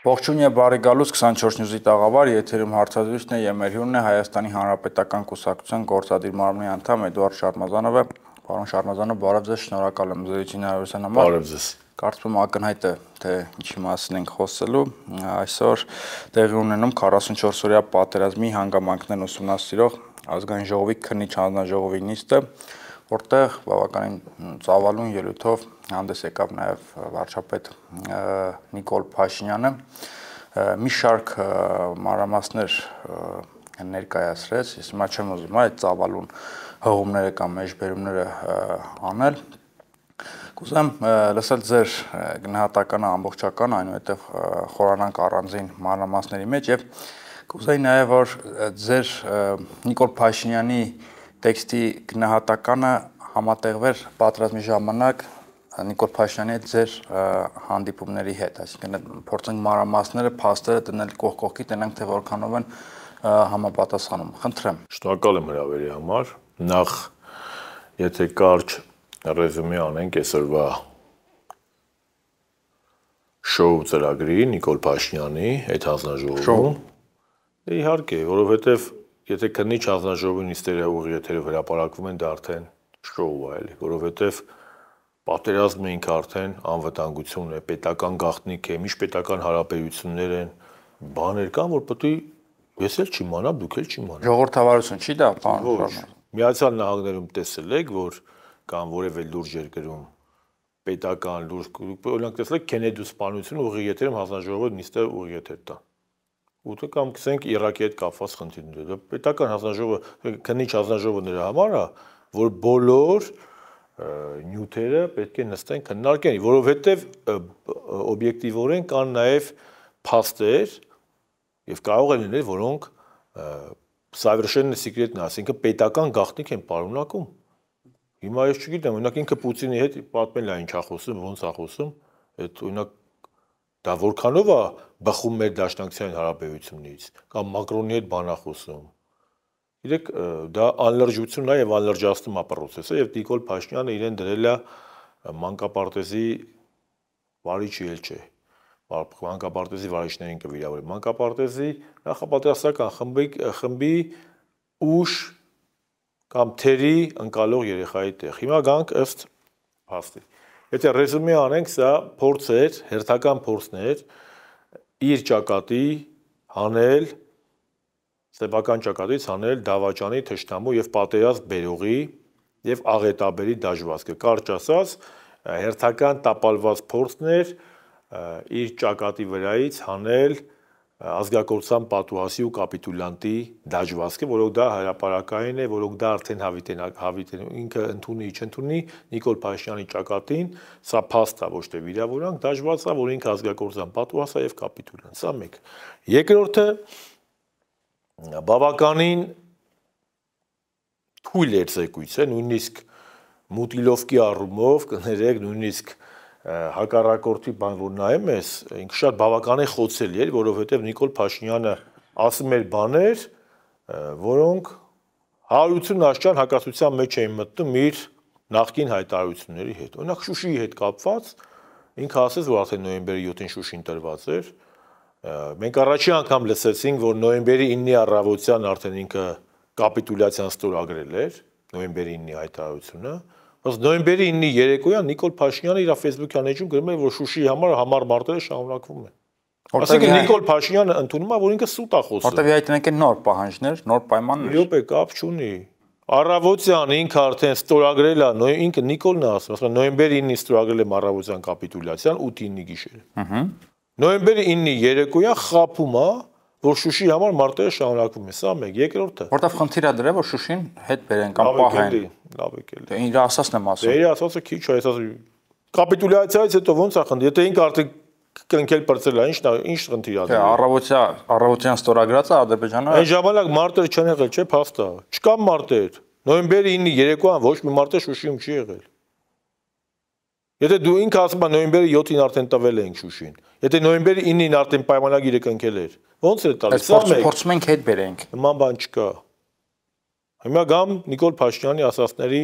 Ողջույն եւ բարի գալուս 24 News-ի տաղավար եթերում հարցազրույցն է եւ մեր հյուրն է Հայաստանի Հանրապետական Կուսակցության գործադիր մարմնի անդամ Էդուարդ Շարմազանովը։ Պարոն Շարմազանով, բարև ձեզ, շնորհակալ եմ զրույցին հարավության համար։ Բարև ձեզ։ Կարծում եմ ակնհայտ է, թե ինչի մասին ենք խոսելու։ Այսօր տեղի ունենում 44-օրյա պատերազմի հանգամանքներն ուսումնասիրող ազգային ժողովի քննիչ հանձնաժողովի նիստը, որտեղ բավականին ծավալուն ելույթով հանդես եկավ նաև վարչապետ Նիկոլ Փաշինյանը մի շարք մանրամասներ ներկայացրեց, ես հիմա չեմ ուզում այդ ծավալուն հողումները կամ մեջբերումները անել, Կուզեմ լսել ձեր գնահատականը ամբողջական, այնուհետև խորանանք առանձին մանրամասների մեջ եւ կուզեի նաեւ որ ձեր Նիկոլ Փաշինյանի տեքստի գնահատականը համատեղվեր պատրաստի ժամանակ Նիկոլ Փաշյանի հետ ձեր հանդիպումների հետ, այսինքն փորձենք մանրամասները, փաստերը տնել կողքողքի, տենանք թե որքանով են համապատասխանում։ Խնդրեմ։ Շնորհակալ եմ հրավերի համար։ Նախ եթե կարճ ռեզումե անենք այսօրվա շոու ծրագրի Նիկոլ Փաշյանի այդ հանձնաժողովում։ դե, Իհարկե, որովհետև եթե քննիչ հանձնաժողովին իստերիա ուղիղ եթերով հրապարակվում են դա արդեն շոու է, էլի, որովհետև պատերազմը ինքը արդեն անվտանգություն է, պետական գաղտնիք է, միջ պետական հարաբերություններ են, բաներ կան, որ պետք է ես էլ չիմանամ, դուք էլ չիմանաք։ Ժողովրդավարություն չի դա, պարոն Ռոման։ Միացյալ Նահանգներում տեսել եք, որ կամ որևէ լուրջ երկրում պետական լուրջ օրինակ տեսել եք Քենեդու սպանությունը ուղի եթերում հանձնաժողովը նիստեր ուղի եթեր տա։ Ուտը կամ գսենք Իրաքի հետ կապված խնդիրները։ Պետական հանձնաժողովը քննիչ հանձնաժողովը նրա համար է, որ բոլոր նյութերը պետք է նստեն քննարկեն, որովհետև օբյեկտիվորեն կան նաև փաստեր եւ կարող են լինել, որոնք совершенно секретно, ասինքն պետական գաղտնիք են պարունակում։ Հիմա ես չգիտեմ, օրինակ ինքը Պուտինի հետ պատմել է ինչ ա խոսում, ոնց ա խոսում, այդ օրինակ դա որքանով է բխում մեր դաշնակցային հարաբերությունից կամ Մակրոնի հետ բանախոսում։ Իրեք դա անլրջությունն է եւ անլրջացնում է process-ը եւ Նիկոլ Փաշինյանը իրեն դրել է մանկապարտեզի վարիչի էլ չէ։ Մանկապարտեզի վարիչներին կվիրավորի։ Մանկապարտեզի նախապատրաստական խմբի խմբի ուշ կամ թերի ընկալող երեխայի տեղ։ Հիմա գանք ըստ փաստի։ Եթե ռեզումե անենք, սա փորձ էր, հերթական փորձն էր իր ճակատի հանել Սեբական ճակատից հանել դավաճանի, թշնամու եւ պատերազմ բերողի եւ աղետաբերի դաշվածքը։ Կարճ ասած, հերթական տապալված փորձներ իր ճակատի վրայից հանել ազգակործան պատուհասի ու կապիտուլանտի դաջվածքը, որոնք դա հարաբարակային է, որոնք դա արդեն հավիտեն հավիտեն ինքը ընդունի, չընդունի Նիկոլ Փաշյանի ճակատին, սա փաստ է, ոչ թե վիրավորանք, դաջվածա, որ ինքը ազգակործան պատուհաս է եւ կապիտուլանտ։ Սա մեկ։ Երկրորդը բավականին թույլ էր զեկույց է, նույնիսկ մուտիլովկի առումով, կներեք, նույնիսկ հակառակորդի բան որ նայեմ ես, ինքը շատ բավականին խոցելի էր, որովհետև Նիկոլ Փաշինյանը ասում էր բաներ, որոնք 180 աշճան հակասության մեջ էին մտնում իր նախկին հայտարարությունների հետ։ Օրինակ Շուշիի հետ կապված ինքը ասաց, որ արդեն նոյեմբերի 7-ին Շուշին տրված էր, Մենք առաջի անգամ լսեցինք, որ նոյեմբերի 9-ի առավոտյան արդեն ինքը կապիտուլյացիան ստորագրել էր, նոյեմբերի 9-ի հայտարարությունը, ըստ նոյեմբերի 9-ի երեկոյան Նիկոլ Փաշինյանը իր Facebook-յան էջում գրում էր, որ Շուշիի համար համար մարտերը շարունակվում են։ Այսինքն Նիկոլ Փաշինյանը ընդունում է, որ ինքը սուտ է խոսում։ Որտեվ այդ ունենք նոր պահանջներ, նոր պայմաններ։ Իոպ է կապ չունի։ Առավոտյան ինքը արդեն ստորագրել է, ինքը Նիկոլն է ասում, ասում է նոյեմբերի 9-ին ստորագրել եմ առավոտյան կապիտուլյացիան 8-9 գիշերը։ Ահա Նոյեմբերի 9-ի երեկոյա խափում է, որ Շուշի համար մարտերը շարունակվում են։ Սա մեկ, երկրորդը։ Որտեվ խնդիրը դրա որ Շուշին հետ բերեն կամ պահեն։ Լավ է գելի։ Դե իր ասածն եմ ասում։ Դե իր ասածը քիչ է, ասած կապիտուլյացիայից հետո ո՞նց է խնդիր։ Եթե ինքը արդեն կընկել բրծել է, ի՞նչ նա, ի՞նչ խնդիր ա դա։ Դե առավոտյա, առավոտյան ստորագրածը Ադրբեջանը։ Այն ժամանակ մարտեր չեն եղել, չէ՞, փաստա։ Չկա մարտեր։ Նոյեմբերի 9-ի երեկոյան ոչ մի մարտեր Շուշիում չի եղել։ Եթե դու ինքը ասում ես նոյեմբերի 7-ին արդեն տվել էինք Շուշին։ Եթե նոյեմբերի 9-ին արդեն պայմանագիրը կնքել էր, ո՞նց էր տալիս։ Սա մենք փորձում ենք հետ բերենք։ Նման բան չկա։ Հիմա գամ Նիկոլ Փաշինյանի ասածների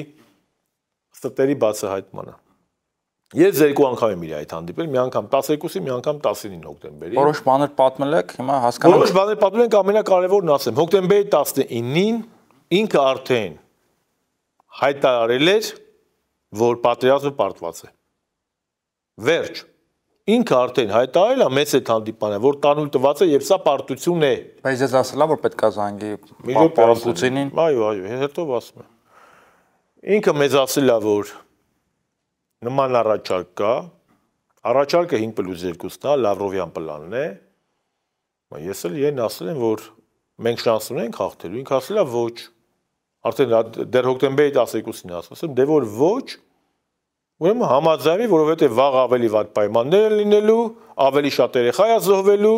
ստերի բացահայտմանը։ Ես երկու անգամ եմ իր այդ հանդիպել, մի անգամ 12-ի, մի անգամ 19 հոկտեմբերի։ Որոշ բաներ պատմել եք, հիմա հասկանում եմ։ Որոշ բաներ պատմել ենք, ամենակարևորն ասեմ, հոկտեմբերի 19-ին ինքը արդեն հայտարարել էր, որ պատերազմը պարտված է։ Վերջ։ Ինքը արդեն հայտարարել է մեծ այդ հանդիպանը, որ տանուլ տված է եւ սա պարտություն է։ Բայց ես ասելա որ պետքա զանգի պարոն Պուտինին։ Այո, այո, հետո ասում եմ։ Ինքը մեզ ասել է որ նման առաջարկ կա։ Առաջարկը 5+2-ն է, Լավրովյան պլանն է։ Ես էլ իրեն ասել եմ որ մենք շանս ունենք հաղթելու։ Ինքը ասել է ոչ։ Արդեն դեռ հոկտեմբերի 12-ին ասում եմ, դե որ ոչ, Ուրեմն համաձայնվի, որովհետև վաղ ավելի վատ պայմաններ են լինելու, ավելի շատ երեխա է զոհվելու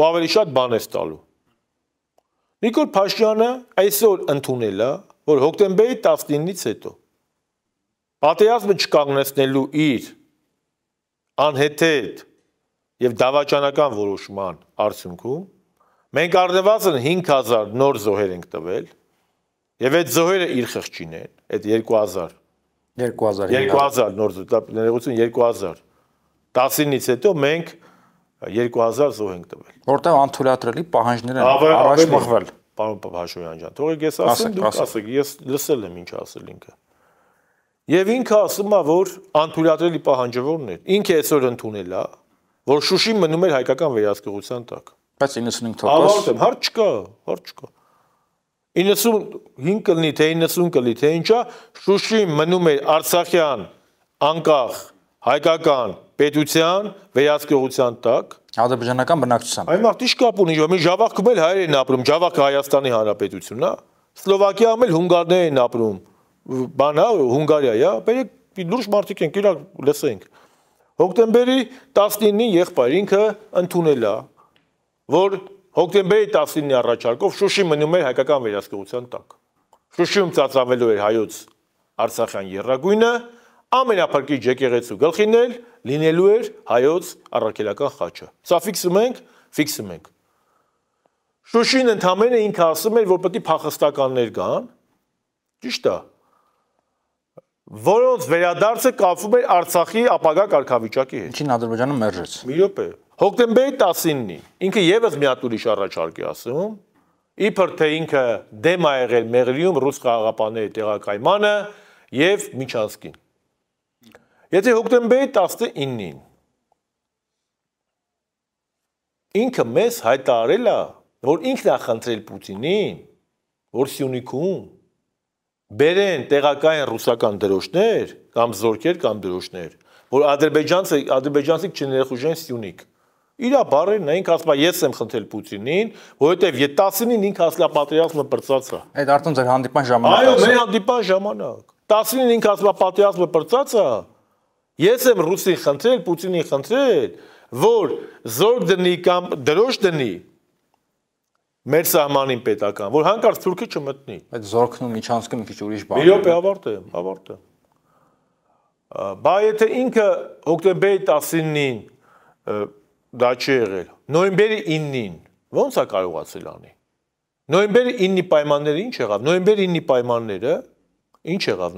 ու ավելի շատ բան է ստալու։ Նիկոլ Փաշյանը այսօր ընդունել է, որ հոկտեմբերի 19-ից հետո պատերազմը չկանգնեցնելու իր անհեթեթ եւ դավաճանական որոշման արդյունքում մենք արդեվազն 5000 նոր զոհեր ենք տվել եւ այդ զոհերը իր խղճին են, այդ 2000 2000 2000 նոր ներողություն 2000 19-ից հետո մենք 2000 զոհ ենք տվել որտեղ անթույլատրելի պահանջներ են առաջ մղվել պարոն Պաշոյան ջան թողեք ես ասեմ դուք ասեք ես լսել եմ ինչ ասել ինքը եւ ինքը ասում է որ անթույլատրելի պահանջավորն էր ինքը այսօր ընդունել է որ շուշին մնում էր հայկական վերահսկողության տակ բայց 95% ավարտեմ հարց չկա հարց չկա 95 կլնի թե 90 կլի թե ինչա շուշի մնում էր արցախյան անկախ հայկական պետության վերահսկողության տակ ադրբեջանական բնակչության այն մարդի շկապ ունի որ մի ժավախքում էլ հայերն ապրում ժավախը հայաստանի հանրապետությունն է սլովակիայում էլ հունգարներն են ապրում հա։ բանա հա, հունգարիա հա բերեք լուրջ մարդիկ են իրա լսենք հոկտեմբերի 19-ին եղբայր ինքը ընդունել է որ Հոկտեմբերի 19-ի առաջարկով Շուշի մնում էր հայկական վերահսկողության տակ։ Շուշիում ծածավելու էր հայոց Արցախյան երրագույնը, ամենափրկիչ եկեղեցու գլխին էլ լինելու էր հայոց առաքելական խաչը։ Սա ֆիքսում ենք, ֆիքսում ենք։ Շուշին ընդամենը ինքը ասում էր, որ պետք է փախստականներ կան։ Ճիշտ է։ Որոնց վերադարձը կապվում էր Արցախի ապագա կարգավիճակի հետ։ Ինչին Ադրբեջանը մերժեց։ Միլիոպե Հոկտեմբերի 19-ին ինքը եւս մի հատ ուրիշ առաջարկ է ասում, իբր թե ինքը դեմ է եղել Մեղրիում ռուս խաղապաների տեղակայմանը եւ Միչանսկին։ Եթե հոկտեմբերի 19-ին ինքը մեզ հայտարարել է, որ ինքն է խնդրել Պուտինին, որ Սյունիքում բերեն տեղակայեն ռուսական դրոշներ կամ զորքեր կամ դրոշներ, որ ադրբեջանցը ադրբեջանցիկ չներխուժեն Սյունիք իր բարերն է ինք ասում է ես եմ խնդրել Պուտինին, որովհետև եթե 19-ին ինք հասլա պատերազմը բրծած է։ Այդ արդեն ձեր հանդիպան ժամանակ։ Այո, մեր հանդիպան ժամանակ։ 19-ին ինք հասլա պատերազմը բրծած է։ Ես եմ ռուսին խնդրել, Պուտինին խնդրել, որ զոր դնի կամ դրոշ դնի մեր սահմանին պետական, որ հանկարծ Թուրքը չմտնի։ Այդ զորքն ու միջանցքը մի քիչ ուրիշ բան է։ Իրոք է ավարտը, ավարտը։ Բա եթե ինքը հոկտեմբերի 19-ին դա չի եղել։ Նոյեմբերի 9-ին ո՞նց է կարողացել անի։ Նոյեմբերի 9-ի պայմանները ի՞նչ եղավ։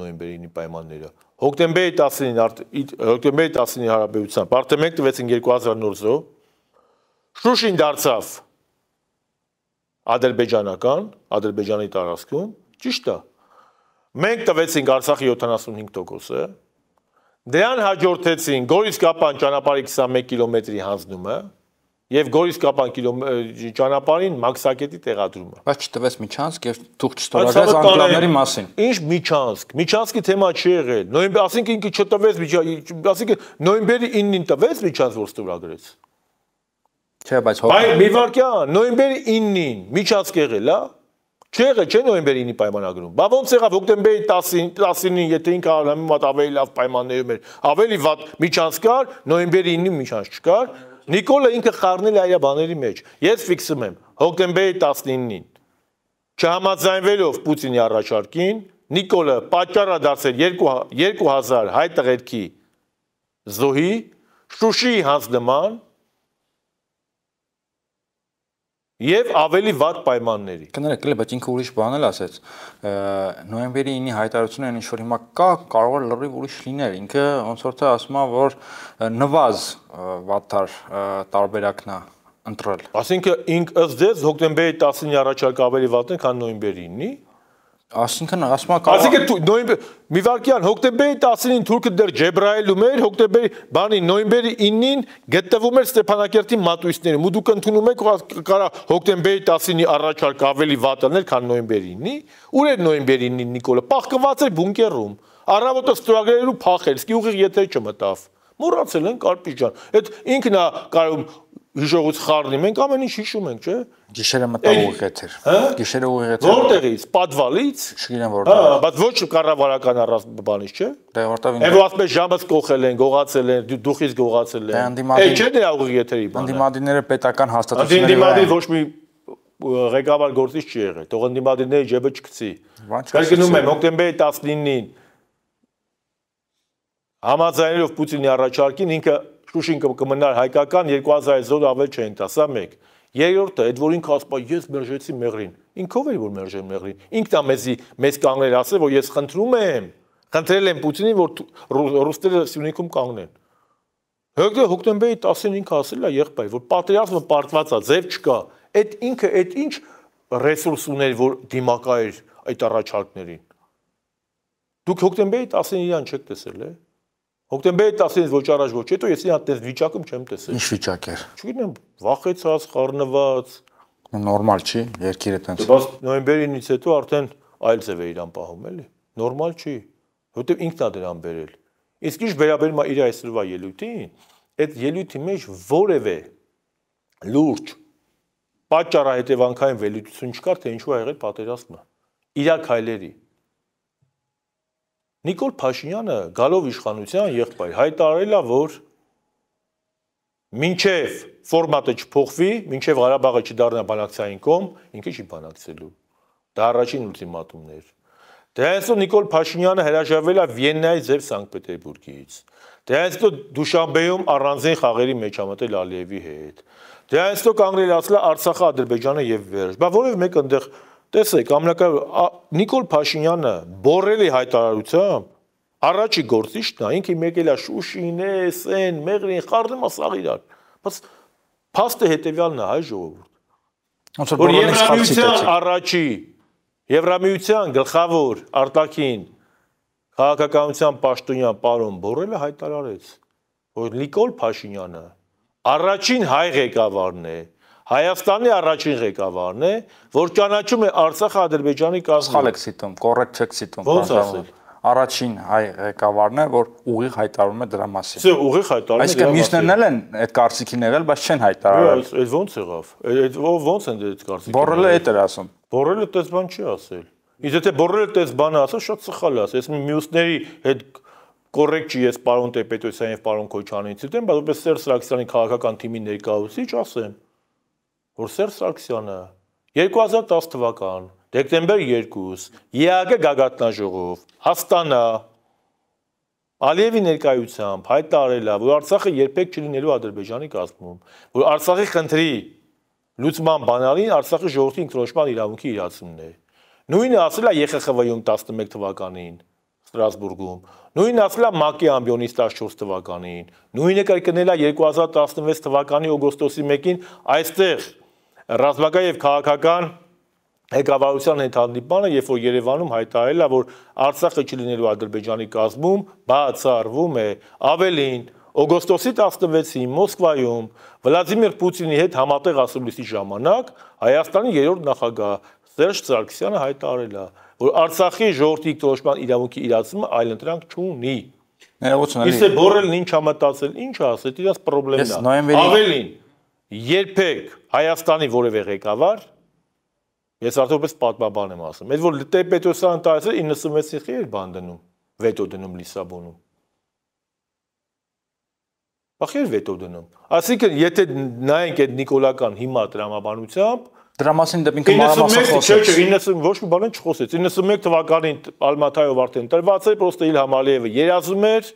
Նոյեմբերի 9-ի պայմանները ի՞նչ եղավ նոյեմբերի 9-ի պայմանները։ Հոկտեմբերի 19-ին հոկտեմբերի 19-ի հարաբերությամբ արդեն 1 տվեցին 2000 նորզով։ Շուշին դարձավ ադրբեջանական, ադրբեջանի տարածքում, ճիշտ է։ Մենք տվեցինք Արցախի 75%-ը, Դրան հաջորդեցին Գորիսկապան ճանապարհի 21 կիլոմետրի հանձնումը եւ Գորիսկապան ճանապարհին մաքսակետի տեղադրումը։ Բայց չտվեց միջանցք եւ թուղ չստորագրեց անկլավների մասին։ Ինչ միջանցք։ Միջանցքի թեմա չի եղել։ Նոյեմբեր, ասենք ինքը չտվեց միջանցք, ասենք նոյեմբերի 9-ին տվեց միջանցք, որ ստորագրեց։ Չէ, բայց հոգ։ Բայց մի վարքյա, նոյեմբերի 9-ին միջանցք եղել, հա՞։ Չեղը չէ նոյեմբերինի պայմանագրում։ Բա ոնց եղավ հոկտեմբերի 10-ին, 19-ին, եթե 500 համեմատ ավելի լավ պայմաններում էր, ավելի վատ միջանց կար, նոյեմբերի 9-ին միջանց չկար։ Նիկոլը ինքը խառնել է այաբաների մեջ։ Ես ֆիքսում եմ հոկտեմբերի 19-ին։ Չհամաձայնվելով Պուտինի առաջարկին, Նիկոլը պատճառը դարձել 2000 հա- հայ տղերքի զոհի Շուշիի հանձնման եւ ավելի վատ պայմանների։ Կներեք, էլ բայց ինքը ուրիշ բան էլ ասեց։ Նոյեմբերի 9-ի հայտարարությունը ինչ որ հիմա կա, կարող է լրիվ ուրիշ լինել։ Ինքը ոնց որ թե ասում է, որ նվազ վատար տարբերակն է ընտրել։ Այսինքն ինք ըստ դες հոկտեմբերի 10-ին առաջարկավելի վատն է, քան նոյեմբերի 9-ի։ Այսինքն ասում եք Այսինքն նոյեմբեր մի վարկյան հոկտեմբերի 10-ին Թուրքը դեռ Ջեբրայելում էր, հոկտեմբերի բանի նոյեմբերի 9-ին գտնվում էր Ստեփանակերտի մատույցներում։ Ու դուք ընդունում եք կարա հոկտեմբերի 10-ի առաջարկ ավելի վատ լիներ, քան նոյեմբերի 9-ի։ Ուր էր նոյեմբերի 9-ին Նիկոլը։ Պահկված էր բունկերում։ Առավոտը ստորագրելու փախել, սկիուղի եթե չմտավ։ Մոռացել են Կարպիճան։ Այդ ինքն է կարող հիշողից խառնի, մենք ամեն ինչ հիշում ենք, չէ՞։ Գիշերը մտա ուղղեթեր։ հա? Գիշերը ուղղեթեր։ Որտեղից, պատվալից։ Չգիտեմ որտեղ։ Հա, բայց ոչ կառավարական առած բանից, չէ՞։ Դե որտեղ ինքը։ Եվ ասպես ժամս կողել են, գողացել են, դուխից գողացել դե են։ Էի չէ՞ դրա դե ուղղեթերի բանը։ Անդիմադիները պետական հաստատությունները։ Անդիմադի ոչ մի ղեկավար գործից չի եղել, թող անդիմադիների ջեբը չգցի։ Կարգնում եմ հոկտեմբերի 19-ին համաձայնելով Պուտինի առաջարկին ինքը Շուշին կմնար հայկական 2000 զոն ավել չեն տա, սա մեկ։ Երրորդը, այդ որ ինքը ասպա, ես մերժեցի մեղրին։ Ինքով էր որ մերժել մեղրին։ Ինքն է մեզի մեզ կանգնել ասել, որ ես խնդրում եմ, խնդրել եմ Պուտինին, որ ռուսները Սյունիքում կանգնեն։ Հոգը հոկտեմբերի 10-ին ինքը ասել է եղբայր, որ պատերազմը պարտված է, ձև չկա։ Այդ ինքը այդ ինչ ռեսուրս ուներ, որ դիմակայեր այդ առաջարկներին։ Դուք հոկտեմբերի 10-ին իրան չեք տեսել, է՞։ Հոկտեմբերի 10-ից ոչ առաջ ոչ հետո ես այդ վիճակում չեմ տեսել։ Ինչ վիճակ էր։ Չգիտեմ, վախեցած, խառնված։ Նորմալ չի, երկիրը տենց։ դե Բայց նոյեմբերինից հետո արդեն այլ ձև է իրան պահում, էլի։ Նորմալ չի, որովհետև ինքն է դրան բերել։ Իսկ ինչ վերաբերում է իր այսօրվա ելույթին, այդ ելույթի մեջ որևէ լուրջ պատճառահետևանքային վերլուծություն չկար, թե ինչու է եղել պատերազմը։ Իրակ հայլերի Նիկոլ Փաշինյանը գալով իշխանության եղբայր հայտարարել է, որ մինչև ֆորմատը չփոխվի, մինչև Ղարաբաղը չդառնա բանակցային կողմ, ինքը չի բանակցելու։ Դա առաջին ուլտիմատումն էր։ Դե այսօր Նիկոլ Փաշինյանը հրաժարվել է Վիեննայից եւ Սանկտ Պետերբուրգից։ Դե այսօր Դուշանբեում առանձին խաղերի մեջ ամտել Ալիևի հետ։ Դե այսօր կանգնելացել է Արցախը, Ադրբեջանը եւ վերջ։ Բա որով մեկ այնտեղ Տեսեք, ամենակար Նիկոլ Փաշինյանը բորրելի հայտարարությամբ առաջի գործիչն է, ինքը մեկելա Շուշին է, սեն, Մեղրին, Խարդեմա սաղ իրար։ Բայց փաստը հետևյալն է հայ ժողովուրդ։ Որ Եվրամիության առաջի Եվրամիության գլխավոր արտաքին քաղաքականության պաշտոնյան պարոն Բորելը հայտարարեց, որ Նիկոլ Փաշինյանը առաջին հայ ղեկավարն է, Հայաստանի առաջին ղեկավարն է, որ ճանաչում է Արցախը Ադրբեջանի կազմում։ Սխալ եք ցիտում, կոռեկտ չեք ցիտում։ Ոնց ասել։ Առաջին հայ ղեկավարն է, որ ուղիղ հայտարարում է դրա մասին։ Չէ, ուղիղ հայտարարում է։ Այսինքն միշտներն էլ են այդ կարծիքին եղել, բայց չեն հայտարարել։ Այդ ոնց եղավ։ Այդ ոնց են այդ կարծիքին։ Բորելը էդ էր ասում։ Բորելը տես բան չի ասել։ Իսկ եթե Բորելը տես բան ասա, շատ սխալ է ասել։ Ես մյուսների հետ կոռեկտ չի ես պարոն Տեր-Պետրոսյան եւ պարոն Քոչանյանից դեմ, բայց որպես Սերժ Սարգսյանի քաղաքական թիմի ներկայացուցիչ ասեմ, որ Սերժ Սարգսյանը 2010 թվական դեկտեմբեր 2 ԵԱԿ գագաթնաժողով Աստանա Ալիևի ներկայությամբ հայտարարել է, որ Արցախը երբեք չլինելու Ադրբեջանի կազմում, որ Արցախի քննի լուսման բանալին Արցախի ժողովրդի ինքնորոշման իրավունքի իրացումն է։ Նույնը ասել է ԵԽԽՎ-ում 11 թվականին Ստրասբուրգում։ Նույնն ասել է ՄԱԿ-ի ամբիոնից 14 թվականին։ Նույնը կրկնել է 2016 թվականի օգոստոսի 1-ին այստեղ ռազմական եւ քաղաքական ղեկավարության հետ հանդիպանը, երբ որ Երևանում հայտարարել է, որ Արցախը չլինելու Ադրբեջանի կազմում, բացառվում է ավելին օգոստոսի 16-ին Մոսկվայում Վլադիմիր Պուտինի հետ համատեղ ասուլիսի ժամանակ Հայաստանի երրորդ նախագահ Սերժ Սարգսյանը հայտարարել է, որ Արցախի ժողովրդի դոշման իրավունքի իրացումը այլընտրանք չունի։ Նայ 80-ը։ Իսկ Բորելն ինչ համտածել, ինչ ասել, իրաց խնդիրն է։ Ավելին երբեք Հայաստանի որևէ ղեկավար ես արդյոք պես պատմաբան եմ ասում։ Այդ որ Լտե Պետրոսյան տարածը 96-ի խի էր բան դնում, վետո դնում Լիսաբոնում։ Բախեր վետո դնում։ Այսինքն եթե նայենք այդ Նիկոլական հիմա դրամաբանությամբ դրա մասին դեպի կմարամասը խոսեց։ 91 ոչ մի բան չխոսեց։ 91 թվականին Ալմատայով արդեն տրված էր, պրոստը Իլհամ Ալիևը երազում էր,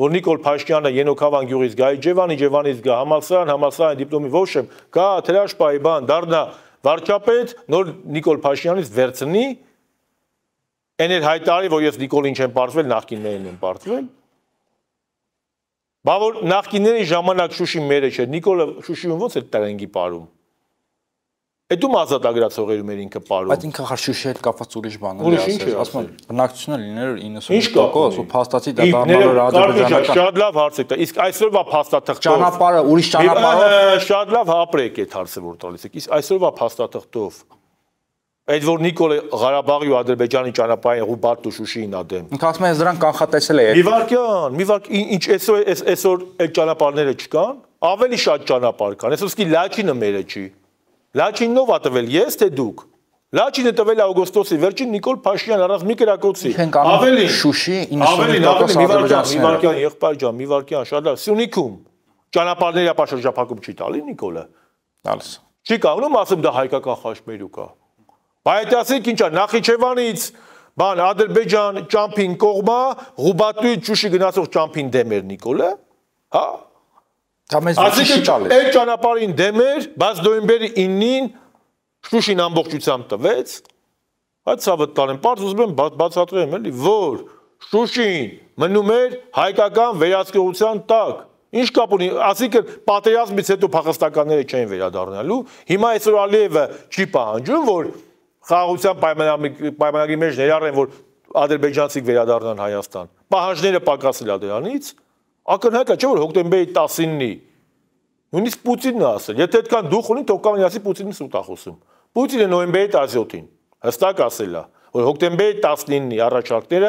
որ Նիկոլ Փաշինյանը Ենոքավան գյուղից գա Իջևան, Իջևանից գա համալսարան, համալսարանի դիպլոմի ոչմ, գա Թրաշպայի բան, դառնա վարչապետ, նոր Նիկոլ Փաշինյանից վերցնի այն էլ հայտարարի, որ ես Նիկոլին չեմ բարձվել, նախկիններին եմ բարձվել։ Բա որ նախկինների ժամանակ Շուշի մերը չէ, Նիկոլը Շուշիում ո՞նց է տրենգի ապարում։ Այդ ում ազատագրած հողերում էր ինքը պարում։ Այդ ինքը հարշուշի հետ կապված ուրիշ բան է, ասես, ասում եմ, բնակչությունը լիներ 90% ու փաստացի դա դառնալու ադրբեջանական։ Շատ լավ հարց եք տա։ Իսկ այսօրվա փաստաթղթով ճանապարհը ուրիշ ճանապարհով շատ լավ ապրեք այդ հարցը որ տալիս եք։ Իսկ այսօրվա փաստաթղթով Այդ որ Նիկոլե Ղարաբաղի ու Ադրբեջանի ճանապարհին Ղուբարտ ու Շուշիին ադեմ։ Ինքը ասում է դրան կանխատեսել է այդ։ Միվարկյան, միվարկ ինչ այսօր այսօր այդ ճանապարհները չկան, ավելի շատ ճանապարհ կան։ Այսօրսկի լաչինը մերը չի։ Լաչինն ով ա տվել, ես թե դուք։ Լաչինը տվել է օգոստոսի վերջին Նիկոլ Փաշինյան առած մի կրակոցի։ Ավելին Շուշի 90% Ավելին, մի վարքյան, եղբայր ջան, մի վարքյան, շատ լավ, Սյունիքում ճանապարհների ապա շրջափակում չի տալի Նիկոլը։ Տալիս։ Չի կարողանում ասեմ դա հայկական խաշմերուկ է։ Բայց ասեք ինչա, Նախիջևանից բան Ադրբեջան ճամփին կողմա, Ղուբատույի Շուշի գնացող ճամփին դեմ էր Նիկոլը, հա։ Այսինքն այդ ճանապարհին դեմ էր, բայց նոյեմբերի 9-ին Շուշին ամբողջությամբ տվեց։ Այդ ցավը տանեմ, բարձ ուզում եմ բացատրեմ էլի, որ Շուշին մնում էր հայկական վերահսկողության տակ։ Ինչ կապ ունի, ասիկն պատերազմից հետո փախստականները չեն վերադառնալու։ Հիմա այսօր Ալիևը չի պահանջում, որ խաղաղության պայմանագրի մեջ ներառեն, որ ադրբեջանցիք վերադառնան Հայաստան։ Պահանջները պակասել է դրանից, Ակնհայտ է, չէ՞ որ հոկտեմբերի 19-ի նույնիսկ Պուտինն է ասել, եթե այդքան դուխ ունի, թող կան ասի Պուտինը սուտ է խոսում։ Պուտինը նոյեմբերի 17-ին հստակ ասել է, որ հոկտեմբերի 19-ի առաջարկները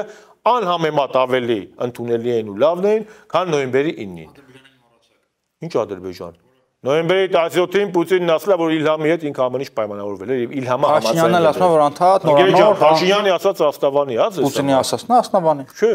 անհամեմատ ավելի ընդունելի են ու լավն են, քան նոյեմբերի 9-ին։ Ինչ Ադրբեջան։ Նոյեմբերի 17-ին Պուտինն ասել է, որ Իլհամի հետ ինքը ամեն ինչ պայմանավորվել էր եւ Իլհամը համաձայնել։ Փաշինյանն ասում է, որ անդադար նորանոր հա։ Փաշինյանի ասած աստավանի, հա՞ զես։ Պուտինի ասածն է աստավանի։ Չէ։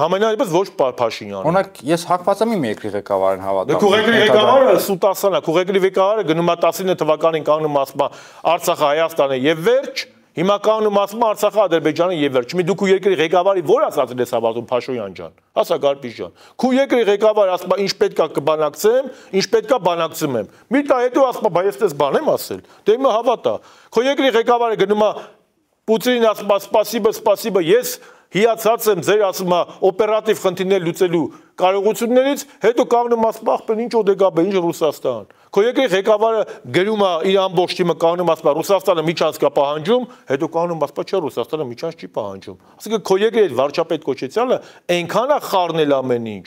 Համենայնիվս ոչ Փաշինյանը։ Օրինակ ես հակված եմ իմ երկրի ղեկավարին հավատում։ Քուղեկրի դե ղեկավարը սուտասանա, քուղեկրի ղեկավարը գնում է 19 թվականին կանգնում ասում է Արցախը Հայաստանն է եւ վերջ։ Հիմա կանգնում ասում է Արցախը Ադրբեջանը եւ վերջ։ Մի դու քու երկրի ղեկավարի ո՞ր ասածն ես հավատում Փաշոյան ջան։ Ասա Գարպիչ ջան։ Քու երկրի ղեկավարը ասում է ինչ պետքա կբանակցեմ, ինչ պետքա բանակցում եմ։ Մի տա հետո ասում է, բա ես դες բան եմ ասել։ Դե հիմա հավատա։ Քու երկրի ղեկավարը գնում է Պուտինին ասում է, սպասիբա, սպասիբա, ես Հիացած եմ ձեր ասում օպերատիվ խնդիրներ լուծելու կարողություններից, հետո կանգնում ասպախպեն ինչ Օդեգաբը, ինչ Ռուսաստան։ Քո եկեք ղեկավարը գրում է իր ամբողջ թիմը կանգնում ասպա Ռուսաստանը միջանց կա պահանջում, հետո կանգնում ասպա չէ Ռուսաստանը միջանց չի պահանջում։ Ասիկա քո եկեք այդ վարչապետ կոչեցյալը այնքան է խառնել ամեն ինչ։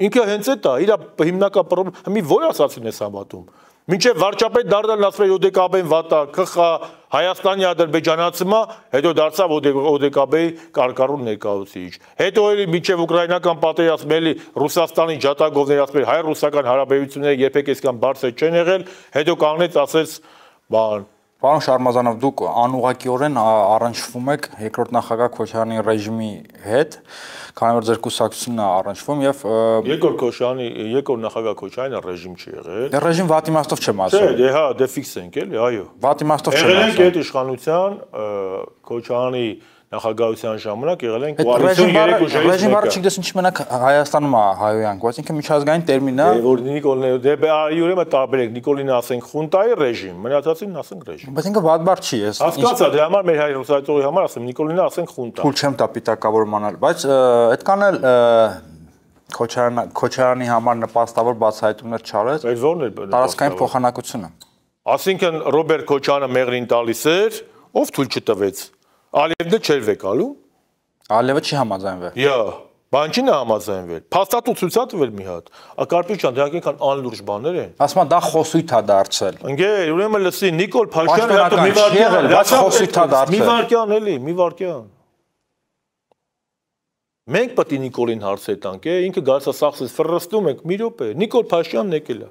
Ինքը հենց այդ է, իր հիմնական պրոբլեմը, մի ո՞ր ասացին ես հավատում մինչև վարչապետ դարձան ասվել ODKB-ն վատա, քխա, Հայաստանի ադրբեջանացումա, հետո դարձավ ODKB-ի կարկառուն ներկայացուցիչ։ Հետո էլի մինչև ուկրաինական պատերազմը էլի Ռուսաստանի ջատագովներ ասվել հայ-ռուսական հարաբերությունները երբեք այսքան բարձր չեն եղել, հետո կանգնեց ասեց բան Պարոն Շարմազանով, դուք անուղակիորեն առնչվում եք երկրորդ նախագահ Քոչարյանի ռեժիմի հետ, քանի որ ձեր կուսակցությունն է առնչվում եւ Երկրորդ Քոչարյանի երկրորդ նախագահ Քոչարյանը ռեժիմ չի եղել։ Դե ռեժիմ վատ իմաստով չեմ ասում։ Չէ, դե հա, դե ֆիքս ենք էլի, այո։ Վատ իմաստով չեմ ասում։ Եղել ենք այդ իշխանության Քոչարյանի նախագահության ժամանակ եղել են կոալիցիոն երեք ուժերի։ Ռեժիմ բառը չգիտես ինչ մենակ Հայաստանում է հայոյանք, այսինքն միչազգային տերմին է։ Որ Նիկոլին դե այ ուրեմն տարբերեք Նիկոլին ասենք խունտայի ռեժիմ, մնացածին ասենք ռեժիմ։ Բայց ինքը վատ բառ չի, ես։ Հասկացա, դրա դե համար մեր հայ ռուսայտողի համար ասեմ Նիկոլին ասենք խունտա։ Փուլ չեմ տա պիտակավորմանալ, բայց այդքան էլ Քոչարյանը Քոչարյանի համար նպաստավոր բացահայտումներ չարեց։ Բայց ո՞րն էր տարածքային փոխանակությունը։ Այսինքն Ռոբերտ Քոչարյանը մեղրին տալիս էր, ով թույլ չտվեց Ալիևը չէր վեկալու։ Ալիևը չի համաձայնվել։ Յա, բան չի նա համաձայնվել։ Փաստաթու ցույցատվել մի հատ։ Ակարպիչ ջան, դրանք դե այնքան անլուրջ բաներ են։ Ասում են դա խոսույթ է դարձել։ Ընկեր, ուրեմն լսի Նիկոլ Փաշյանը դա մի վարքյան, բայց խոսույթ է դարձել։ Մի վարքյան էլի, մի վարքյան։ Մենք պետք է Նիկոլին հարցեր տանք, է, ինքը գալիս է սախսից ֆրրստում ենք մի րոպե։ Նիկոլ Փաշյանն եկել է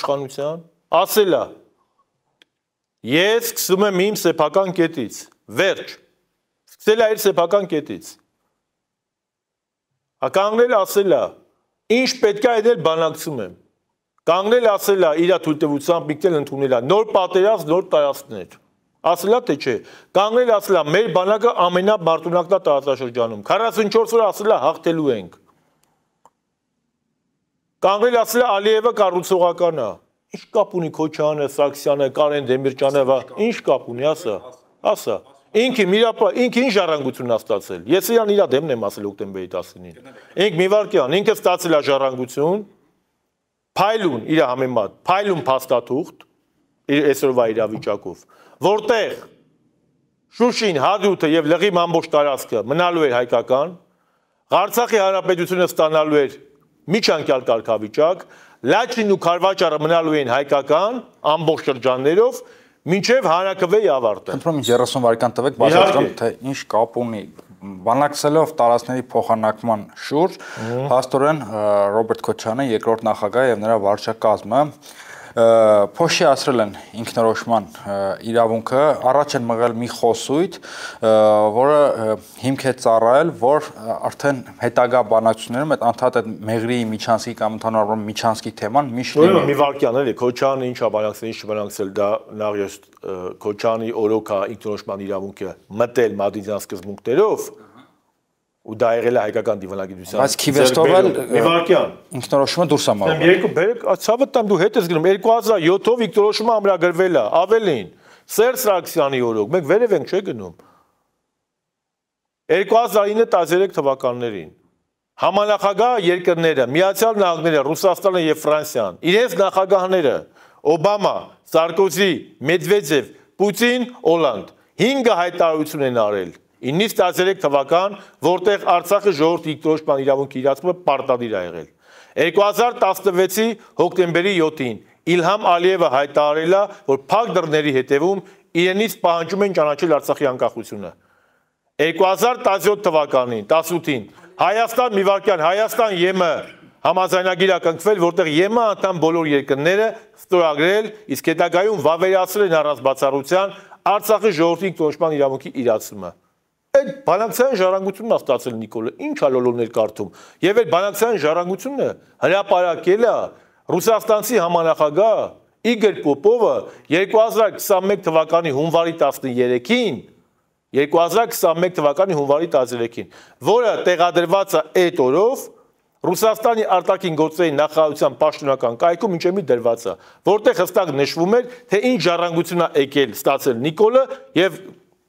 իշխանության, ասել է. Ես սկսում եմ իմ սեփական կետից։ Վերջ սկսել է իր սեփական կետից։ Հականգնել ասել է, ինչ պետք է այդել բանակցում եմ։ Կանգնել ասել է իր թույլտվությամբ միկնել ընդունել է նոր պատերազմ, նոր տարածքներ։ Ասելա թե չէ, կանգնել ասելա մեր բանակը ամենամարտունակնա տարածաշրջանում։ 44 օր ասելա հաղթելու ենք։ Կանգնել ասելա Ալիևը կառուցողական է։ Ինչ կապ ունի Քոչյանը, Սաքսյանը, Կարեն Դեմիրճյանը, ինչ կապ ունի, ասա։ Ասա։ Ինքը միրապա, ինքը ինչ ժառանգություն ստացել։ Ես իրան իրա դեմն եմ ասել հոկտեմբերի 19-ին։ Ինք մի վարքյան, ինքը ստացել է ժառանգություն, փայլուն իր համեմատ, փայլուն փաստաթուղթ իր այսօրվա իրավիճակով, որտեղ Շուշին, Հադրութը եւ Լղի ամբողջ տարածքը մնալու էր հայկական, Ղարցախի հանրապետությունը ստանալու էր միջանկյալ կարգավիճակ, Լաչինն ու Խարվաճարը մնալու էին հայկական ամբողջ շրջաններով մինչև հանրակրվեի ավարտը։ Խնդրում եմ 30 վարքան տվեք, բացատրեմ թե ինչ կապ ունի բանակցելով տարածքների փոխանակման շուրջ հաստորեն Ռոբերտ Քոչյանը երկրորդ նախագահը եւ նրա վարչակազմը փոշի ասրել են ինքնորոշման իրավունքը, առաջ են մղել մի խոսույթ, որը հիմք է ծառայել, որ արդեն հետագա բանակցություններում այդ անդհատ այդ մեղրի միջանցքի կամ ընդհանուր միջանցքի թեման միշտ լինի։ Ուրեմն մի վարքյան էլի, Քոչյանը ինչ աբանացել, ինչ չբանացել, դա նախ ես Քոչյանի օրոքա ինքնորոշման իրավունքը մտել մադրիդյան սկզբունքներով ու դա եղել է հայկական դիվանագիտության բայց Քիվեստովալ Միվարկյան ինքնորոշումը դուրս է մաղվել։ Դեմ երկու բերեք, ցավը տամ դու հետ ես գնում 2007-ով ինքնորոշումը ամրագրվել է, ավելին Սերժ Սարգսյանի օրոք մենք վերև ենք չէ գնում 2009-13 թվականներին համանախագահ երկրները Միացյալ Նահանգները, Ռուսաստանը եւ Ֆրանսիան իրենց նախագահները Օբամա, Սարկոզի, Մեդվեդև, Պուտին, Օլանդ 5 հայտարարություն են արել 9-ից 13 թվական, որտեղ Արցախի ժողովրդի ինքնորոշման իրավունքի իրացումը պարտադիր է եղել։ 2016-ի հոկտեմբերի 7-ին Իլհամ Ալիևը հայտարարել է, որ փակ դռների հետևում իրենից պահանջում են ճանաչել Արցախի անկախությունը։ 2017 թվականին, 18-ին Հայաստան մի վարքյան Հայաստան ԵՄ-ը համաձայնագիր ակնկվել, որտեղ ԵՄ-ը անդամ բոլոր երկրները ստորագրել, իսկ հետագայում վավերացրել են առանց բացառության Արցախի ժողովրդի ինքնորոշման իրավունքի իրացումը։ Այդ բանակցային ժառանգությունն ավտացել Նիկոլը, ի՞նչ է լոլոներ կարդում։ Եվ այդ բանակցային ժառանգությունը հրապարակել է ռուսաստանցի համանախագահ Իգոր Պոպովը 2021 թվականի հունվարի 13-ին 2021 թվականի հունվարի 13-ին, որը տեղադրված է այդ օրով Ռուսաստանի արտաքին գործերի նախարարության պաշտոնական կայքում ինչեմի դրված է, որտեղ հստակ նշվում էր, թե ինչ ժառանգություն է եկել ստացել Նիկոլը եւ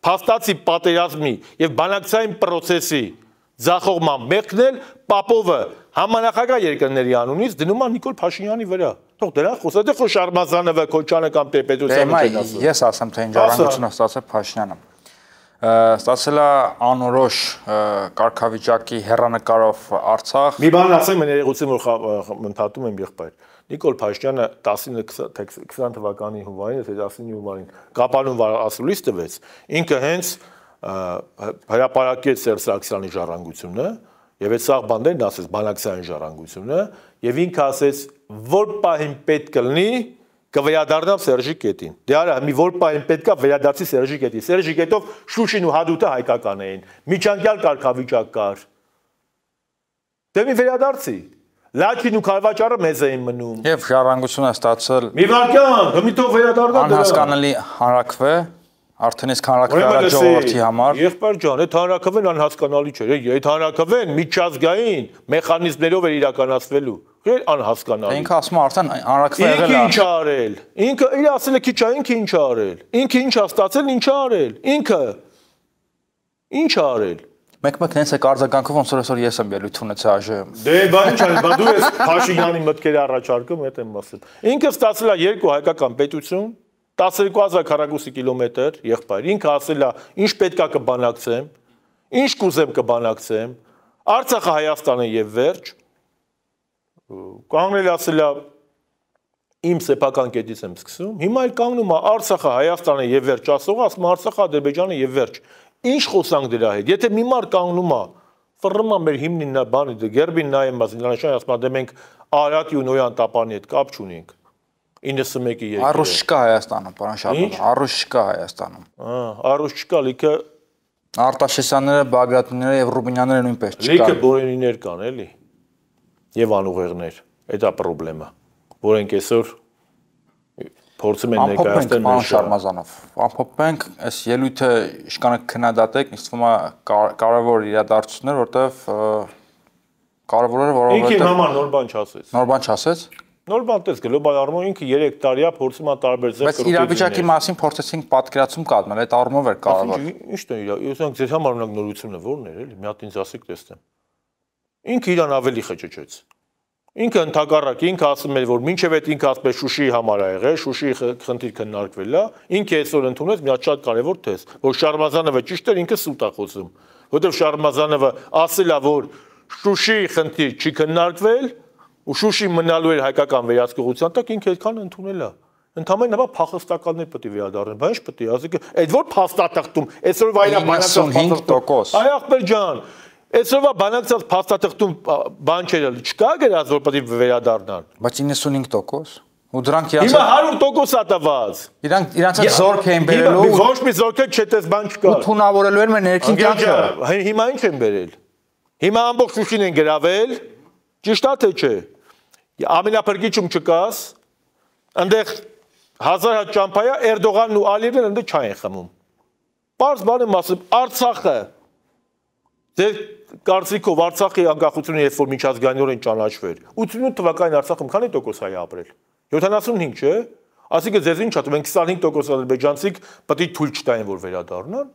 փաստացի պատերազմի եւ բանակցային process-ի ձախողման մեկն էլ Պապովը համանախագահ երկրների անունից դնում է Նիկոլ Փաշինյանի վրա։ Թող դրան խոսա, դե խոս Շարմազանովը, Քոչյանը կամ Տեր-Պետրոսյանը դե, չեն ասում։ Ես ասեմ, թե ինչ առանցությունը ստացել Փաշինյանը։ Ստացել է անորոշ կարգավիճակի հերանեկարով Արցախ։ Մի բան ասեմ, ներեգուցի որ ընդհատում եմ եղբայր Նիկոլ Փաշյանը 19-20 թվականի հունվարին, եթե 19-ի հունվարին Կապանում ասուլիս տվեց, ինքը հենց հրապարակեց Սերժ Սարգսյանի ժառանգությունը եւ այդ սաղ բանդերն ասեց բանակցային ժառանգությունը եւ ինքը ասեց որ պահին պետք կլինի կվերադառնամ Սերժի կետին։ Դե արա մի որ պայն պետքա վերադարձի Սերժի կետի։ Սերժի կետով Շուշին ու Հադուտը հայկական էին։ Միջանկյալ կարգավիճակ կար։ Դե մի վերադարձի։ Լաչին ու Քարվաճարը մեզ էին մնում։ Եվ շարանգություն է ստացել։ Մի վարքյան, հմիտով վերադառնա դրա։ Անհասկանալի հանրակվե, արդեն իսկ հանրակվե արա ժողովրդի համար։ Եղբայր ջան, այդ հանրակվեն անհասկանալի չէր, այդ հանրակվեն միջազգային մեխանիզմներով էր իրականացվելու։ Գեր անհասկանալի։ Ինքը ասում է արդեն հանրակվե եղել է։ Ինքը ինչ արել։ Ինքը իր ասել է քիչ է, ինքը ինչ արել։ Ինքը ինչ է ստացել, ինչ արել։ Ինքը ինչ արել մեկ-մեկ նենց է կարձականքով ոնց որ այսօր ես եմ ելույթ ունեցա ԱԺ-ը։ Դե բան չան, բա դու ես Փաշինյանի մտքերը առաջարկում, հետ եմ ասել։ Ինքը ստացել է երկու հայկական պետություն, 12000 քառակուսի կիլոմետր, եղբայր։ Ինքը ասել է, ինչ պետքա կբանակցեմ, ինչ կուզեմ կբանակցեմ։ Արցախը Հայաստանը եւ վերջ։ Կանգնել ասել է իմ սեփական կետից եմ սկսում։ Հիմա էլ կանգնում է Արցախը Հայաստանը եւ վերջ ասող, ասում Արցախը Ադրբեջանը եւ վերջ։ Ինչ խոսանք դրա հետ։ Եթե մի մարդ կանգնում է, ֆռմա մեր հիմնին նա բանի դե Գերբին նայեմ, ասի նրանշան ասում դե մենք Արարատի ու Նոյան տապանի հետ կապ չունենք։ 91-ի երկրը։ Առուս չկա Հայաստանում, պարոն Շաբան, առուս չկա Հայաստանում։ Ահա, առուս չկա, լիքը Արտաշեսյանները, Բագրատները եւ Ռուբինյանները նույնպես չկան։ Լիքը բորենիներ կան, էլի։ Եվ անուղեղներ։ Այդ է խնդրը, որոնք այսօր փորձում են ներկայացնել նույն շարմազանով։ Ամփոփենք այս ելույթը իշքանը քննադատեք, ինձ թվում է կարևոր իրադարձություններ, որտեվ կարևորը որովհետեւ Ինքը համար նոր բան չասեց։ Նոր բան չասեց։ Նոր բան տես գլոբալ առումով ինքը 3 տարիա փորձում է տարբեր ձեր կրոպի։ Բայց իրավիճակի մասին փորձեցինք պատկերացում կազմել, այդ առումով էր կարևոր։ Ինչն է իրա։ Ուսանք ձեր համար ունակ նորությունը ո՞րն էր, էլի մի հատ ինձ ասեք տեսնեմ։ Ինքը իրան ավելի խճճեց։ Ինքը ընդհակառակ ինքը ասում էր, որ ինչև այդ ինքը ասպես Շուշիի համար ա եղել, Շուշիի խնդիր քննարկվել է, ինքը այսօր ընդունեց մի հատ շատ կարևոր թեզ, որ Շարմազանովը ճիշտ էր, ինքը սուտ է խոսում, որովհետև Շարմազանովը ասել է, որ Շուշիի խնդիր չի քննարկվել, ու Շուշի մնալու էր հայկական վերահսկողության տակ, ինքը այդքան ընդունել է։ Ընդհանրապես փախստականներ պետք է վերադառնեն, բայց ի՞նչ պետք է, ասեք, այդ որ փաստաթղթում այսօր վայրապետական 55%։ Այ ախպեր ջան, Այսօրվա բանակցած փաստաթղթում բան չէր, չկա գրած որ պետք է վերադառնան։ Բայց 95% ու դրանք իրանք Հիմա 100% ատված։ Իրանք իրանք զորք էին բերելու։ Ոչ մի զորքը չետես բան չկա։ Ու թունավորելու են մեր ներքին կյանքը։ Հիմա ինչ են բերել։ Հիմա ամբողջ Շուշին են գravel։ Ճիշտ է թե չէ։ Ամենափրկիչում չկաս։ Այնտեղ հազար հատ ճամփայա Էրդողանն ու Ալիևն այնտեղ չային խմում։ Պարզ բանը մասը Արցախը Ձեր կարծիքով Արցախի անկախությունը երբ որ միջազգանյորեն ճանաչվեր, 88 թվականին Արցախում քանի տոկոս հայ ապրել։ 75, չէ՞։ Այսինքն ձեզ ինչ հատում են 25% ադրբեջանցիք պետք է թույլ չտային որ վերադառնան։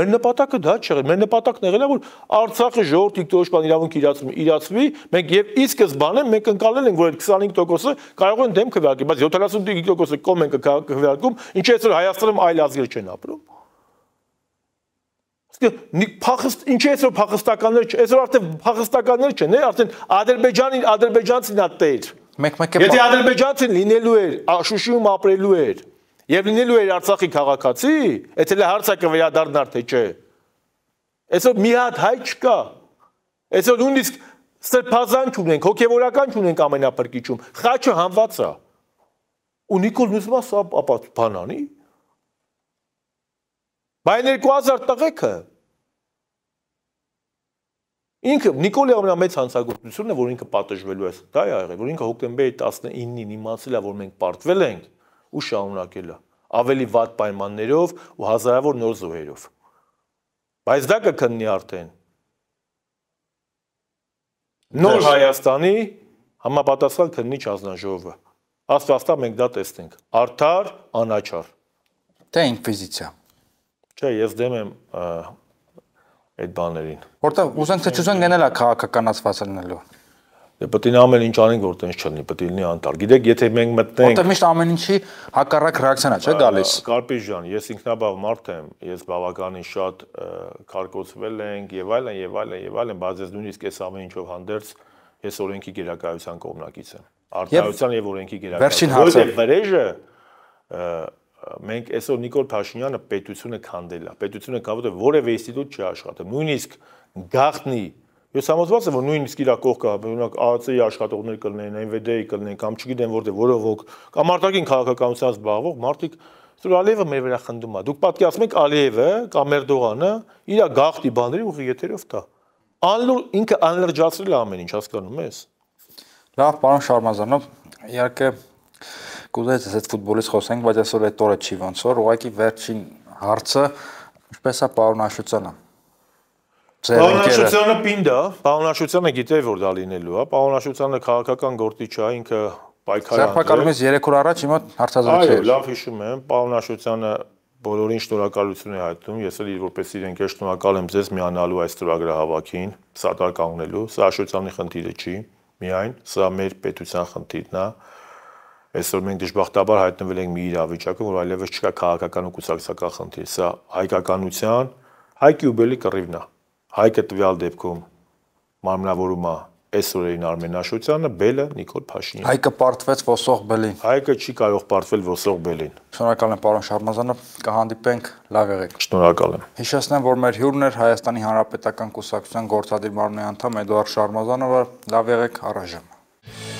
Մեր նպատակը դա չեղել, մեր նպատակն եղել է որ Արցախի ժողովրդի դժոշման իրավունք իրացում իրացվի, մենք եւ ի սկզբանե մենք ընկալել ենք որ այդ 25%-ը կարող են դեմ քվեարկել, բայց 75%-ը կոմ ենք քվեարկում, ինչի՞ այսօր Հայաստանում այլ ազգեր չեն ապրում փախստ ինչի էսօր փախստականներ չէ, էսօր արդեն փախստականներ չեն, արդեն Ադրբեջանի ադրբեջանցին ատեր։ Մեկ-մեկ է։ Եթե ադրբեջանցին լինելու էր, Շուշիում ապրելու էր եւ լինելու էր Արցախի քաղաքացի, եթե լե հարցը կվերադառնար թե չէ։ Էսօր մի հատ հայ չկա։ Էսօր նույնիսկ սրբազան չունենք, հոգեվորական չունենք ամենապրկիչում։ Խաչը համված է։ Ու Նիկոլ Մուսմասը ապա բանանի։ Բայց 2000 տղեկը Ինքը Նիկոլի ամենամեծ հանցագործությունն է, որ ինքը պատժվելու է, դա է աղել, որ ինքը հոկտեմբերի 19-ին իմացել է, որ մենք պարտվել ենք ու շարունակել է ավելի վատ պայմաններով ու հազարավոր նոր զոհերով։ Բայց դա կքննի արդեն նոր Հայաստանի համապատասխան քննիչ ազնաժողովը։ Աստվածա մենք դա տեսնենք։ Արդար, անաչար։ Թե ինքվիզիցիա։ Չէ, ես դեմ եմ այդ բաներին։ Որտեվ ուզենք թե չուզենք գնել է քաղաքականացված լինելու։ Դե պետք է ամեն ինչ անենք, որ տենց չլինի, պետք է լինի անտար։ Գիտեք, եթե մենք մտնենք Որտեվ միշտ ամեն ինչի հակառակ ռեակցիան է, չէ՞ գալիս։ Կարպեջ ջան, ես ինքնաբավ մարդ եմ, ես բավականին շատ քարկոցվել ենք եւ այլն եւ այլն եւ այլն, բայց ես նույնիսկ այս ամեն ինչով հանդերձ ես օրենքի գերակայության կողմնակից եմ։ Արտահայտության եւ օրենքի գերակայության։ Վերջին հարցը վրեժը մենք այսօր Նիկոլ Փաշինյանը պետությունը քանդել է։ Պետությունը կավոտ է որևէ ինստիտուտ չի աշխատում։ Նույնիսկ գախտնի Ես համոզված եմ, որ նույնիսկ իր կողքը, օրինակ ԱԱՑ-ի աշխատողներ կլինեն, NVD-ի կլինեն, կամ չգիտեմ որտեղ, որով ոք, կամ արտաքին քաղաքականության զբաղվող մարդիկ Սուր Ալիևը մեր վրա խնդում է։ Դուք պատկերացնում եք Ալիևը կամ Էրդողանը իր գախտի բաների ուղի եթերով տա։ Անլուր ինքը անլրջացրել է ամեն ինչ, հասկանում ես։ Լավ, պարոն Շարմազանով, իհարկե կուզեի ասես այդ ֆուտբոլից խոսենք, բայց այսօր այդ օրը չի ոնց որ, ուղղակի վերջին հարցը ինչպես է պարոն Աշոտյանը։ Պարոնաշությանը պինդ է, պարոնաշությանը գիտեի որ դա լինելու է, պարոնաշությանը քաղաքական գործիչ է, ինքը պայքարի անդր։ Սերբակալումից 3 օր առաջ հիմա հարցազրույց է։ Այո, լավ հիշում եմ, պարոնաշությանը բոլորին շնորհակալություն է հայտնում, ես էլ իր որպես իր ընկեր շնորհակալ եմ ձեզ միանալու այս ծրագրահավաքին, սատարկ անելու, սա Աշոտյանի խնդիրը չի, միայն սա մեր պետության խնդիրն է։ Ա Այսօր մենք դժբախտաբար հայտնվել ենք մի իրավիճակում, որ այլևս չկա քաղաքական ու կուսակցական խնդիր։ Սա հայկականության հայկի ուբելի կռիվն է։ Հայկը տվյալ դեպքում մարմնավորում է այսօրերին Արմենաշոցյանը, Բելը Նիկոլ Փաշինյանը։ Հայկը պարտվեց ոսող Բելին։ Հայկը չի կարող պարտվել ոսող Բելին։ Շնորհակալ եմ պարոն Շարմազանը, կհանդիպենք, լավ եղեք։ Շնորհակալ եմ։ Հիշեցնեմ, որ մեր հյուրն էր Հայաստանի Հանրապետական կուսակցության գործադիր մարմնի անդամ Էդուարդ Շարմազանովը, լավ եղեք, առայժմ։